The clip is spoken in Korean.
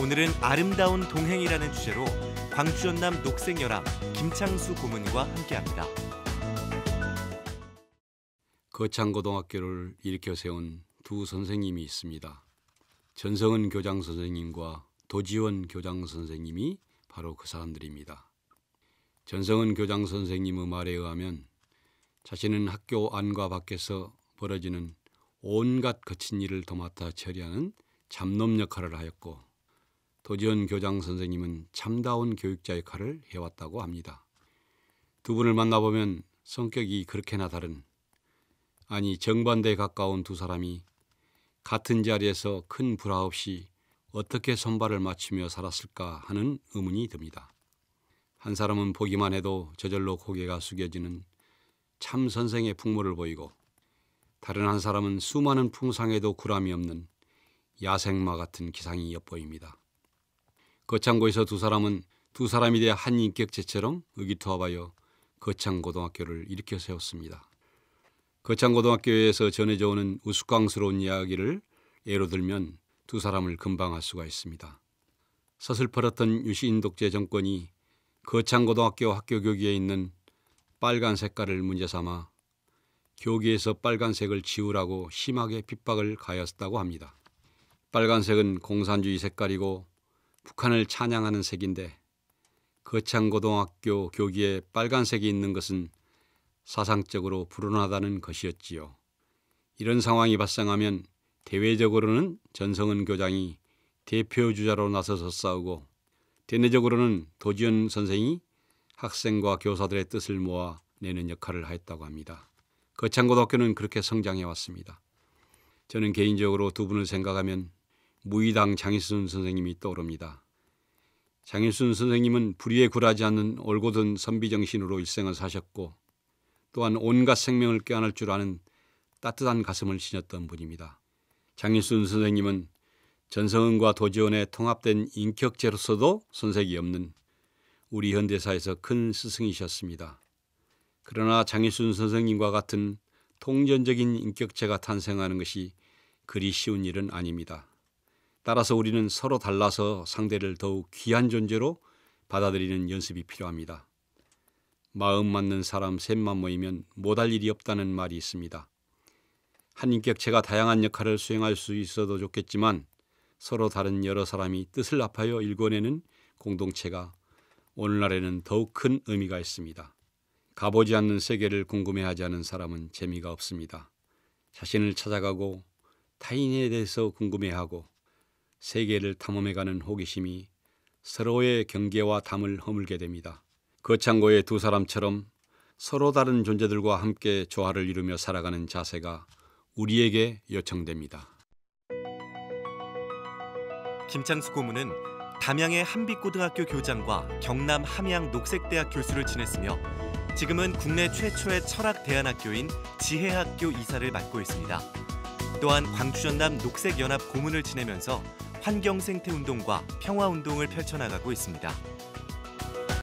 오늘은 아름다운 동행이라는 주제로 광주연남녹색여랑 김창수 고문과 함께합니다. 거창고등학교를 일으켜 세운 두 선생님이 있습니다. 전성은 교장 선생님과 도지원 교장 선생님이 바로 그 사람들입니다. 전성은 교장 선생님의 말에 의하면 자신은 학교 안과 밖에서 벌어지는 온갖 거친 일을 도맡아 처리하는 잡놈 역할을 하였고 도지현 교장 선생님은 참다운 교육자 역할을 해왔다고 합니다. 두 분을 만나보면 성격이 그렇게나 다른 아니 정반대에 가까운 두 사람이 같은 자리에서 큰 불화 없이 어떻게 손발을 맞추며 살았을까 하는 의문이 듭니다. 한 사람은 보기만 해도 저절로 고개가 숙여지는 참 선생의 풍모를 보이고 다른 한 사람은 수많은 풍상에도 구람이 없는 야생마 같은 기상이 엿보입니다. 거창고에서 두 사람은 두 사람이 돼한 인격체처럼 의기투합하여 거창고등학교를 일으켜 세웠습니다. 거창고등학교에서 전해져 오는 우스꽝스러운 이야기를 예로 들면 두 사람을 금방 알 수가 있습니다. 서슬퍼렀던 유시인 독재 정권이 거창고등학교 학교 교기에 있는 빨간 색깔을 문제 삼아 교기에서 빨간색을 지우라고 심하게 핍박을 가했다고 합니다. 빨간색은 공산주의 색깔이고 북한을 찬양하는 색인데 거창고등학교 교기에 빨간색이 있는 것은 사상적으로 불운하다는 것이었지요. 이런 상황이 발생하면 대외적으로는 전성은 교장이 대표주자로 나서서 싸우고 대내적으로는 도지현 선생이 학생과 교사들의 뜻을 모아 내는 역할을 하였다고 합니다. 거창고등학교는 그렇게 성장해 왔습니다. 저는 개인적으로 두 분을 생각하면 무의당 장희순 선생님이 떠오릅니다. 장희순 선생님은 불의에 굴하지 않는 올곧은 선비 정신으로 일생을 사셨고 또한 온갖 생명을 껴안을 줄 아는 따뜻한 가슴을 지녔던 분입니다. 장희순 선생님은 전성은과 도지원의 통합된 인격체로서도 손색이 없는 우리 현대사에서 큰 스승이셨습니다. 그러나 장희순 선생님과 같은 통전적인 인격체가 탄생하는 것이 그리 쉬운 일은 아닙니다. 따라서 우리는 서로 달라서 상대를 더욱 귀한 존재로 받아들이는 연습이 필요합니다. 마음 맞는 사람 셋만 모이면 못 할 일이 없다는 말이 있습니다. 한 인격체가 다양한 역할을 수행할 수 있어도 좋겠지만 서로 다른 여러 사람이 뜻을 합하여 일궈내는 공동체가 오늘날에는 더욱 큰 의미가 있습니다. 가보지 않는 세계를 궁금해하지 않은 사람은 재미가 없습니다. 자신을 찾아가고 타인에 대해서 궁금해하고 세계를 탐험해가는 호기심이 서로의 경계와 담을 허물게 됩니다. 거창고의 두 사람처럼 서로 다른 존재들과 함께 조화를 이루며 살아가는 자세가 우리에게 요청됩니다. 김창수 고문은 담양의 한빛고등학교 교장과 경남 함양 녹색대학 교수를 지냈으며 지금은 국내 최초의 철학 대안학교인 지혜학교 이사를 맡고 있습니다. 또한 광주전남 녹색연합 고문을 지내면서 환경생태운동과 평화운동을 펼쳐나가고 있습니다.